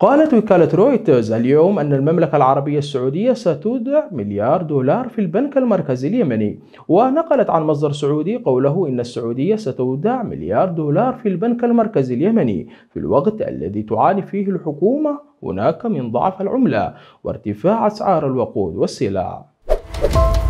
قالت وكالة رويترز اليوم أن المملكة العربية السعودية ستودع مليار دولار في البنك المركزي اليمني ونقلت عن مصدر سعودي قوله إن السعودية ستودع مليار دولار في البنك المركزي اليمني في الوقت الذي تعاني فيه الحكومة هناك من ضعف العملة وارتفاع أسعار الوقود والسلع